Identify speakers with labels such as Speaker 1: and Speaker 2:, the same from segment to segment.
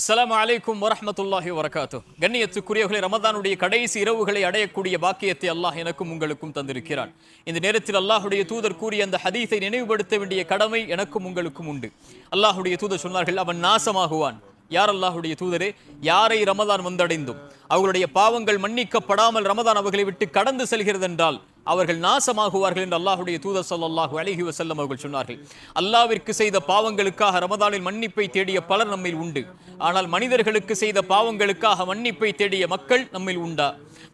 Speaker 1: அஸ்லாம் அலைக்கும் வரமத்துல்லாஹி வரகாத்து கண்ணியத்துக்குரியவர்களே ரமதானுடைய கடைசி இரவுகளை அடையக்கூடிய பாக்கியத்தை அல்லாஹ் எனக்கும் உங்களுக்கும் தந்திருக்கிறான் இந்த நேரத்தில் அல்லாஹுடைய தூதர் கூறிய அந்த ஹதீஸை நினைவுபடுத்த வேண்டிய கடமை எனக்கும் உங்களுக்கும் உண்டு அல்லாஹுடைய தூதர் சொன்னார்கள் அவன் நாசமாகுவான் யார் அல்லாஹுடைய தூதரே யாரை ரமதான் வந்தடைந்தும் அவர்களுடைய பாவங்கள் மன்னிக்கப்படாமல் ரமதான் அவர்களை விட்டு கடந்து செல்கிறது என்றால் அவர்கள் நாசமாகுவார்கள் என்று அல்லாஹுடைய தூதர் சொல்லல்லாஹு அழகி வசல்லம் அவர்கள் சொன்னார்கள் அல்லாவிற்கு செய்த பாவங்களுக்காக ரமதானில் மன்னிப்பை தேடிய பலர் நம்மில் உண்டு ஆனால் மனிதர்களுக்கு செய்த பாவங்களுக்காக மன்னிப்பை தேடிய மக்கள் நம்மில் உண்டா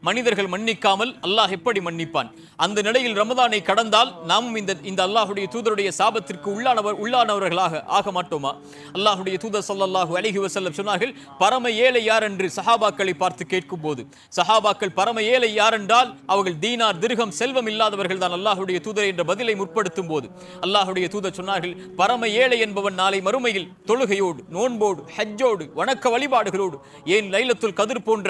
Speaker 1: மனிதர்கள் மன்னிக்காமல் அல்லாஹ் எப்படி மன்னிப்பான் அந்த நிலையில் ரமதானை கடந்தால் நாமும் இந்த இந்த அல்லாஹுடைய தூதருடைய சாபத்திற்கு உள்ளானவர் உள்ளானவர்களாக ஆக மாட்டோமா அல்லாஹுடைய தூதர் சல்லாஹூ அழகி வசல்லம் சொன்னார்கள் பரம ஏழை யார் என்று சஹாபாக்களை பார்த்து கேட்கும் போது சஹாபாக்கள் பரம ஏழை யார் என்றால் அவர்கள் தீனார் திருகம் செல்வம் இல்லாதவர்கள் தான் அல்லாஹுடைய தூதர் என்ற பதிலை முற்படுத்தும் போது அல்லாஹுடைய தூதர் சொன்னார்கள் பரம ஏழை என்பவன் நாளை மறுமையில் தொழுகையோடு நோன்போடு ஹஜ்ஜோடு வணக்க வழிபாடுகளோடு ஏன் லைலத்துல் கதிர் போன்ற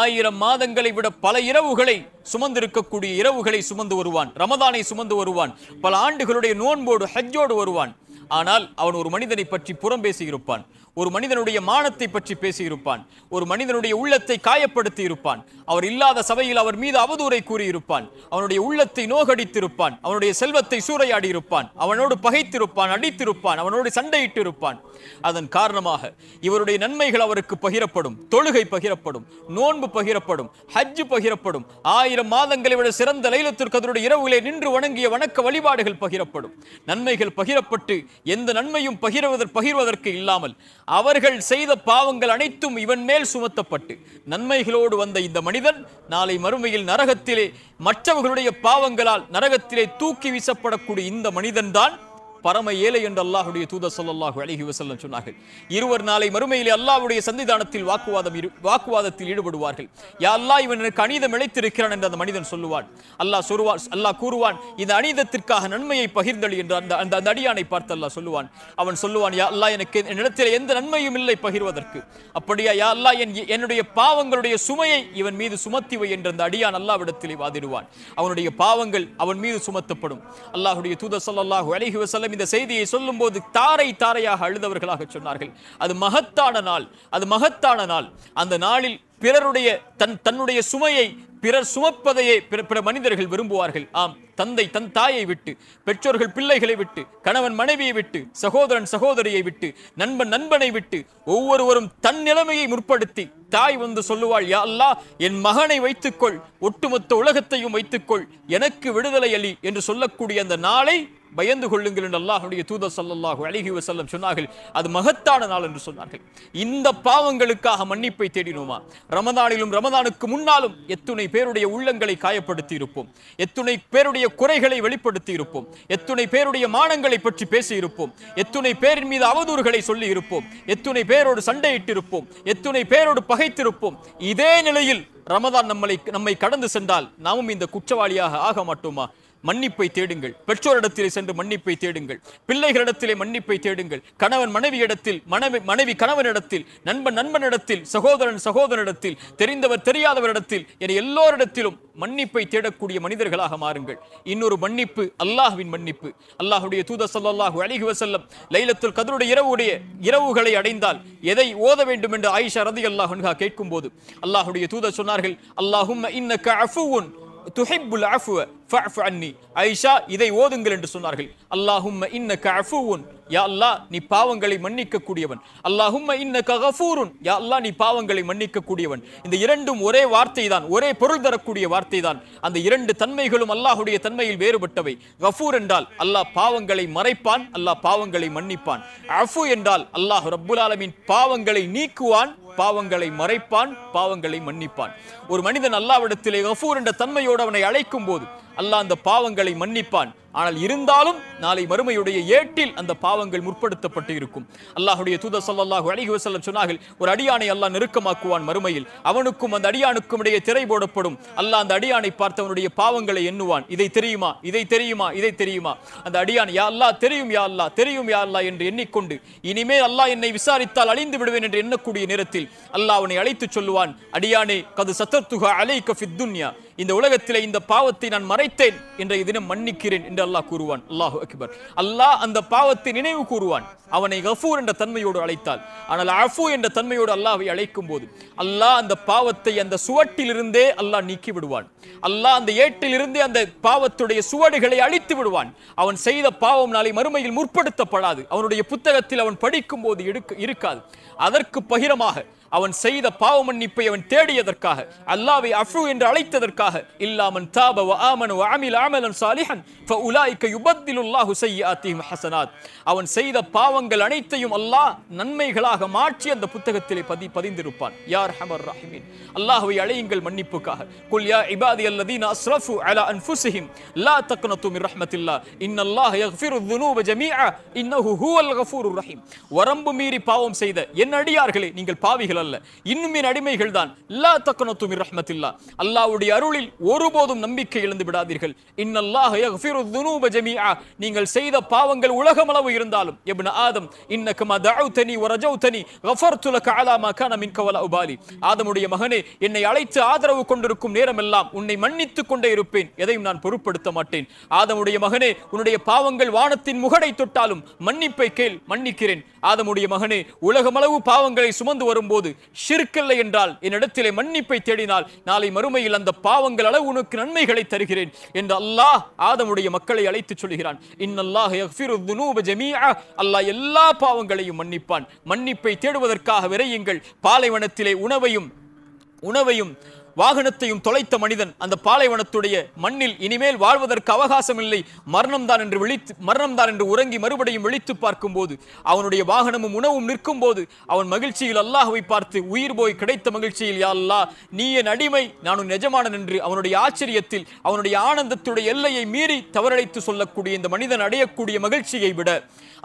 Speaker 1: ஆயிரம் மாதங்களை விட பல இரவுகளை சுமந்திருக்கக்கூடிய இரவுகளை சுமந்து வருவான் ரமதானை சுமந்து வருவான் பல ஆண்டுகளுடைய நோன்போடு ஹஜ்ஜோடு வருவான் ஆனால் அவன் ஒரு மனிதனை பற்றி புறம் பேசியிருப்பான் ஒரு மனிதனுடைய மானத்தை பற்றி பேசியிருப்பான் ஒரு மனிதனுடைய உள்ளத்தை காயப்படுத்தி இருப்பான் அவர் இல்லாத சபையில் அவர் மீது அவதூறை கூறியிருப்பான் அவனுடைய உள்ளத்தை நோகடித்திருப்பான் அவனுடைய செல்வத்தை சூறையாடி இருப்பான் அவனோடு பகைத்திருப்பான் அடித்திருப்பான் அவனோடு சண்டையிட்டு இருப்பான் அதன் காரணமாக இவருடைய நன்மைகள் அவருக்கு பகிரப்படும் தொழுகை பகிரப்படும் நோன்பு பகிரப்படும் ஹஜ்ஜு பகிரப்படும் ஆயிரம் மாதங்களை விட சிறந்த லைலத்திற்கு அதனுடைய இரவுகளை நின்று வணங்கிய வணக்க வழிபாடுகள் பகிரப்படும் நன்மைகள் பகிரப்பட்டு எந்த நன்மையும் பகிர்வதற்கு பகிர்வதற்கு இல்லாமல் அவர்கள் செய்த பாவங்கள் அனைத்தும் இவன் மேல் சுமத்தப்பட்டு நன்மைகளோடு வந்த இந்த மனிதன் நாளை மறுமையில் நரகத்திலே மற்றவர்களுடைய பாவங்களால் நரகத்திலே தூக்கி வீசப்படக்கூடிய இந்த மனிதன்தான் பரம ஏழை என்று அல்லாஹுடைய தூத சொல்லல்லாஹு அழகி வசல்லம் சொன்னார்கள் இருவர் நாளை மறுமையிலே அல்லாஹுடைய சந்திதானத்தில் வாக்குவாதம் வாக்குவாதத்தில் ஈடுபடுவார்கள் யா அல்லாஹ் இவன் எனக்கு அநீதம் இழைத்திருக்கிறான் என்று அந்த மனிதன் சொல்லுவான் அல்லாஹ் சொல்லுவான் அல்லாஹ் கூறுவான் இந்த அநீதத்திற்காக நன்மையை பகிர்ந்தளி என்று அந்த அந்த அடியானை பார்த்து அல்லாஹ் சொல்லுவான் அவன் சொல்லுவான் யா அல்லாஹ் எனக்கு என்னிடத்தில் எந்த நன்மையும் இல்லை பகிர்வதற்கு அப்படியா யா அல்லாஹ் என் என்னுடைய பாவங்களுடைய சுமையை இவன் மீது சுமத்திவை என்று அந்த அடியான் அல்லாவிடத்திலே வாதிடுவான் அவனுடைய பாவங்கள் அவன் மீது சுமத்தப்படும் அல்லாஹுடைய தூத சல்லாஹூ அலஹி வசல்லம் வசல்லம் இந்த செய்தியை சொல்லும்போது தாரை தாரையாக அழுதவர்களாக சொன்னார்கள் அது மகத்தான நாள் அது மகத்தான நாள் அந்த நாளில் பிறருடைய தன் தன்னுடைய சுமையை பிறர் சுமப்பதையே பிற பிற மனிதர்கள் விரும்புவார்கள் ஆம் தந்தை தன் தாயை விட்டு பெற்றோர்கள் பிள்ளைகளை விட்டு கணவன் மனைவியை விட்டு சகோதரன் சகோதரியை விட்டு நண்பன் நண்பனை விட்டு ஒவ்வொருவரும் தன் நிலைமையை முற்படுத்தி தாய் வந்து சொல்லுவாள் யா அல்லா என் மகனை வைத்துக்கொள் ஒட்டுமொத்த உலகத்தையும் வைத்துக்கொள் எனக்கு விடுதலை அளி என்று சொல்லக்கூடிய அந்த நாளை பயந்து கொள்ளுங்கள் என்று அல்லாஹுடைய தூத சல்லாஹூ அழகி வசல்லம் சொன்னார்கள் அது மகத்தான நாள் என்று சொன்னார்கள் இந்த பாவங்களுக்காக மன்னிப்பை தேடினோமா ரமதானிலும் ரமதானுக்கு முன்னாலும் எத்துணை பேருடைய உள்ளங்களை காயப்படுத்தி இருப்போம் எத்துணை பேருடைய குறைகளை வெளிப்படுத்தி இருப்போம் எத்துணை பேருடைய மானங்களை பற்றி பேசியிருப்போம் எத்துணை பேரின் மீது அவதூறுகளை சொல்லி இருப்போம் எத்துணை பேரோடு சண்டையிட்டிருப்போம் எத்துணை பேரோடு பகைத்திருப்போம் இதே நிலையில் ரமதான் நம்மளை நம்மை கடந்து சென்றால் நாமும் இந்த குற்றவாளியாக ஆக மாட்டோமா மன்னிப்பை தேடுங்கள் பெற்றோரிடத்திலே சென்று மன்னிப்பை தேடுங்கள் பிள்ளைகளிடத்திலே மன்னிப்பை தேடுங்கள் கணவன் மனைவி இடத்தில் மனைவி மனைவி கணவனிடத்தில் நண்பன் நண்பனிடத்தில் சகோதரன் சகோதரனிடத்தில் தெரிந்தவர் தெரியாதவரிடத்தில் என எல்லோரிடத்திலும் மன்னிப்பை தேடக்கூடிய மனிதர்களாக மாறுங்கள் இன்னொரு மன்னிப்பு அல்லாஹுவின் மன்னிப்பு அல்லாஹுடைய தூத சல்லாஹு அழகி வசல்லம் லைலத்துல் கதருடைய இரவுடைய இரவுகளை அடைந்தால் எதை ஓத வேண்டும் என்று ஆயிஷா ரதி அல்லாஹ் கேட்கும் போது அல்லாஹுடைய தூத சொன்ன சொன்னார்கள் அல்லாஹும் துஹிப்புல் அஃபுவ ஃபஅஃபு அன்னி ஐஷா இதை ஓதுங்கள் என்று சொன்னார்கள் அல்லாஹும் இன்னக்க அஃபுன் யா அல்லா நீ பாவங்களை மன்னிக்க கூடியவன் அல்லாஹும் இன்னக்க கஃபூருன் யா அல்லா நீ பாவங்களை மன்னிக்க கூடியவன் இந்த இரண்டும் ஒரே வார்த்தை தான் ஒரே பொருள் தரக்கூடிய வார்த்தை தான் அந்த இரண்டு தன்மைகளும் அல்லாஹுடைய தன்மையில் வேறுபட்டவை கஃபூர் என்றால் அல்லாஹ் பாவங்களை மறைப்பான் அல்லாஹ் பாவங்களை மன்னிப்பான் அஃபு என்றால் அல்லாஹ் ரப்புல் ஆலமின் பாவங்களை நீக்குவான் பாவங்களை மறைப்பான் பாவங்களை மன்னிப்பான் ஒரு மனிதன் அல்லாவிடத்திலே கஃபூர் என்ற தன்மையோடு அவனை அழைக்கும் போது அல்லாஹ் அந்த பாவங்களை மன்னிப்பான் ஆனால் இருந்தாலும் நாளை மறுமையுடைய ஏட்டில் அந்த பாவங்கள் முற்படுத்தப்பட்டு இருக்கும் அல்லாஹுடைய தூத சல்லாஹு அழகி வசல்லம் சொன்னார்கள் ஒரு அடியானை அல்லாஹ் நெருக்கமாக்குவான் மறுமையில் அவனுக்கும் அந்த அடியானுக்கும் இடையே திரை போடப்படும் அல்லாஹ் அந்த அடியானை பார்த்தவனுடைய பாவங்களை எண்ணுவான் இதை தெரியுமா இதை தெரியுமா இதை தெரியுமா அந்த அடியான் யா அல்லா தெரியும் யா அல்லா தெரியும் யா அல்லா என்று எண்ணிக்கொண்டு இனிமே அல்லாஹ் என்னை விசாரித்தால் அழிந்து விடுவேன் என்று எண்ணக்கூடிய நேரத்தில் அல்லாஹ் அவனை அழைத்து சொல்லுவான் அடியானே கது சத்தர்த்துக அலை கஃபித்துன்யா இந்த உலகத்தில் இந்த பாவத்தை நான் மறைத்தேன் என்ற தினம் மன்னிக்கிறேன் என்று அல்லாஹ் கூறுவான் அல்லாஹு அக்பர் அல்லாஹ் அந்த பாவத்தை நினைவு கூறுவான் அவனை கஃபூர் என்ற தன்மையோடு அழைத்தால் ஆனால் அஃபு என்ற தன்மையோடு அல்லாஹை அழைக்கும் போது அல்லாஹ் அந்த பாவத்தை அந்த சுவட்டிலிருந்தே அல்லாஹ் நீக்கி விடுவான் அல்லாஹ் அந்த ஏட்டிலிருந்தே அந்த பாவத்துடைய சுவடுகளை அழித்து விடுவான் அவன் செய்த பாவம் நாளை மறுமையில் முற்படுத்தப்படாது அவனுடைய புத்தகத்தில் அவன் படிக்கும் போது இருக்காது அதற்கு பகிரமாக அவன் செய்த பாவ மன்னிப்பை அவன் தேடியதற்காக அல்லாவை அஃபு என்று அழைத்ததற்காக இல்லாமன் தாப வ ஆமனு வ அமில் அமலன் சாலிஹன் ஃப உலாய்க்க யுபத்திலுல்லாஹு அத்தீம் ஹசனாத் அவன் செய்த பாவங்கள் அனைத்தையும் அல்லாஹ் நன்மைகளாக மாற்றி அந்த புத்தகத்திலே பதி பதிந்திருப்பான் யார் ஹமர் ரஹிமீன் அல்லாஹுவை அழையுங்கள் மன்னிப்புக்காக குல் யா இபாதி அல்லதீன் அஸ்ரஃபு அலா அன்ஃபுசிஹிம் லா தக்னத்து மின் ரஹ்மத்தில்லா இன்னல்லாஹ் யக்ஃபிரு துனூப ஜமீஆ இன்னஹு ஹுவல் கஃபூரு ரஹீம் வரம்பு மீறி பாவம் செய்த என் அடியார்களே நீங்கள் பாவிகள் அல்ல இன்னுமே அடிமைகள் தான் இல்லா தக்கனத்தும் ரஹ்மத்தில்லா அல்லாவுடைய அருளில் ஒருபோதும் நம்பிக்கை இழந்து விடாதீர்கள் இன்னல்லாஹ் நீங்கள் செய்த பாவங்கள் உலகமளவு இருந்தாலும் எப்ன ஆதம் இன்னக்கமா தஅவுதனி வ கஃபர்து லக அலா மா கான மின்க வலா உபாலி ஆதமுடைய மகனே என்னை அழைத்து ஆதரவு கொண்டிருக்கும் நேரமெல்லாம் உன்னை மன்னித்துக் கொண்டே இருப்பேன் எதையும் நான் பொருட்படுத்த மாட்டேன் ஆதமுடைய மகனே உன்னுடைய பாவங்கள் வானத்தின் முகடை தொட்டாலும் மன்னிப்பை கேள் மன்னிக்கிறேன் ஆதமுடைய மகனே உலகமளவு பாவங்களை சுமந்து வரும்போது அதாவது ஷிர்கில்லை என்றால் என்னிடத்திலே மன்னிப்பை தேடினால் நாளை மறுமையில் அந்த பாவங்கள் அளவு உனக்கு நன்மைகளை தருகிறேன் என்று அல்லாஹ் ஆதமுடைய மக்களை அழைத்து சொல்கிறான் இன்னல்லாஹ் அல்லாஹ் எல்லா பாவங்களையும் மன்னிப்பான் மன்னிப்பை தேடுவதற்காக விரையுங்கள் பாலைவனத்திலே உணவையும் உணவையும் வாகனத்தையும் தொலைத்த மனிதன் அந்த பாலைவனத்துடைய மண்ணில் இனிமேல் வாழ்வதற்கு அவகாசம் இல்லை மரணம்தான் என்று விழித்து மரணம்தான் என்று உறங்கி மறுபடியும் விழித்து பார்க்கும் போது அவனுடைய வாகனமும் உணவும் நிற்கும் போது அவன் மகிழ்ச்சியில் அல்லாஹுவை பார்த்து உயிர் போய் கிடைத்த மகிழ்ச்சியில் யா நீ என் அடிமை நான் நெஜமானன் என்று அவனுடைய ஆச்சரியத்தில் அவனுடைய ஆனந்தத்துடைய எல்லையை மீறி தவறடைத்து சொல்லக்கூடிய இந்த மனிதன் அடையக்கூடிய மகிழ்ச்சியை விட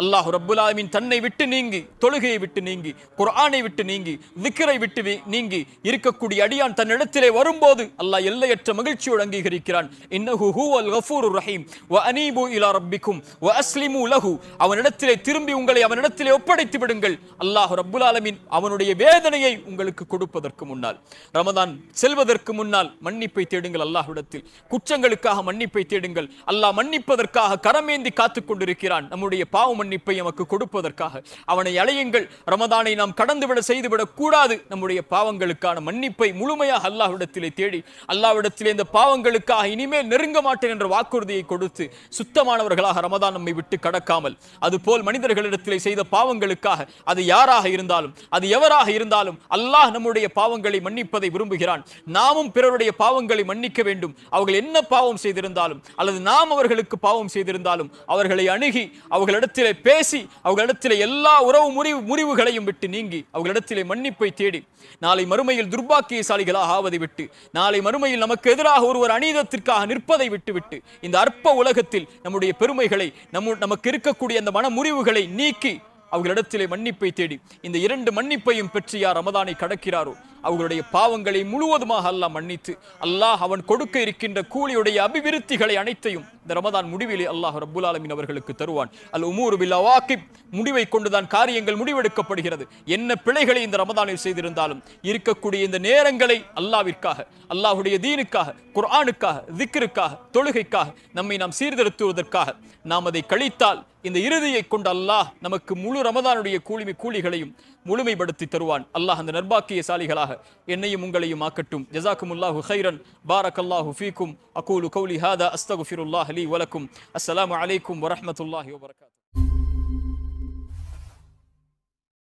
Speaker 1: அல்லாஹு ரப்புல்லாலமின் தன்னை விட்டு நீங்கி தொழுகையை விட்டு நீங்கி குரானை விட்டு நீங்கி விக்கரை விட்டு நீங்கி இருக்கக்கூடிய அடியான் தன்னிடத்திலே வரும்போது அல்லாஹ் எல்லையற்ற மகிழ்ச்சியோடு அங்கீகரிக்கிறான் இன்னஹு கஃபூர் ரஹீம் வ அனீபு இலா ரப்பிக்கும் வ அஸ்லிமு லஹு அவனிடத்திலே திரும்பி உங்களை அவனிடத்திலே ஒப்படைத்து விடுங்கள் அல்லாஹு ரப்புல் ஆலமின் அவனுடைய வேதனையை உங்களுக்கு கொடுப்பதற்கு முன்னால் ரமதான் செல்வதற்கு முன்னால் மன்னிப்பை தேடுங்கள் அல்லாஹ்விடத்தில் குற்றங்களுக்காக மன்னிப்பை தேடுங்கள் அல்லாஹ் மன்னிப்பதற்காக கரமேந்தி காத்துக் கொண்டிருக்கிறான் நம்முடைய பாவம் மன்னிப்பை எமக்கு கொடுப்பதற்காக அவனை அலையுங்கள் ரமதானை நாம் கடந்துவிட செய்துவிடக் கூடாது நம்முடைய பாவங்களுக்கான மன்னிப்பை முழுமையாக அல்லாஹ்விடத்திலே தேடி அல்லாஹ்விடத்திலே இந்த பாவங்களுக்காக இனிமேல் நெருங்க மாட்டேன் என்ற வாக்குறுதியை கொடுத்து சுத்தமானவர்களாக ரமதான் நம்மை விட்டு கடக்காமல் அதுபோல் மனிதர்களிடத்திலே செய்த பாவங்களுக்காக அது யாராக இருந்தாலும் அது எவராக இருந்தாலும் அல்லாஹ் நம்முடைய பாவங்களை மன்னிப்பதை விரும்புகிறான் நாமும் பிறருடைய பாவங்களை மன்னிக்க வேண்டும் அவர்கள் என்ன பாவம் செய்திருந்தாலும் அல்லது நாம் அவர்களுக்கு பாவம் செய்திருந்தாலும் அவர்களை அணுகி அவர்களிடத்திலே பேசி அவர்களிடத்திலே எல்லா உறவு முறிவு முறிவுகளையும் விட்டு நீங்கி அவர்களிடத்திலே மன்னிப்பை தேடி நாளை மறுமையில் துர்பாக்கியசாலிகளாக ஆவதை விட்டு நாளை மறுமையில் நமக்கு எதிராக ஒருவர் அநீதத்திற்காக நிற்பதை விட்டுவிட்டு இந்த அற்ப உலகத்தில் நம்முடைய பெருமைகளை நம்ம நமக்கு இருக்கக்கூடிய அந்த மன முறிவுகளை நீக்கி அவர்களிடத்திலே மன்னிப்பை தேடி இந்த இரண்டு மன்னிப்பையும் பெற்று யார் ரமதானை கடக்கிறாரோ அவர்களுடைய பாவங்களை முழுவதுமாக அல்லாஹ் மன்னித்து அல்லாஹ் அவன் கொடுக்க இருக்கின்ற கூலியுடைய அபிவிருத்திகளை அனைத்தையும் இந்த ரமதான் முடிவிலே அல்லாஹ் ரபுல் ஆலமின் அவர்களுக்கு தருவான் அல் உமூர் பில் அவாக்கிப் முடிவை கொண்டுதான் காரியங்கள் முடிவெடுக்கப்படுகிறது என்ன பிழைகளை இந்த ரமதானில் செய்திருந்தாலும் இருக்கக்கூடிய இந்த நேரங்களை அல்லாவிற்காக அல்லாஹுடைய தீனுக்காக குர்ஆனுக்காக திக்கிற்காக தொழுகைக்காக நம்மை நாம் சீர்திருத்துவதற்காக நாம் அதை கழித்தால் இந்த இறுதியை கொண்டு அல்லாஹ் நமக்கு முழு ரமதானுடைய கூலிமை கூலிகளையும் முழுமைப்படுத்தி தருவான் அல்லாஹ் அந்த நர்பாக்கிய சாலிகளாக என்னையும் உங்களையும் ஆக்கட்டும் அல்லாஹு ஹைரன் பாரக் அல்லாஹு ஃபீக்கும் அகூலு கௌலி ஹாதா அஸ்தகுஃபிருல்லாஹ் அலி வலக்கும் அஸ்லாம் அலைக்கும் வரமத்துல்லாஹி வபரகாத்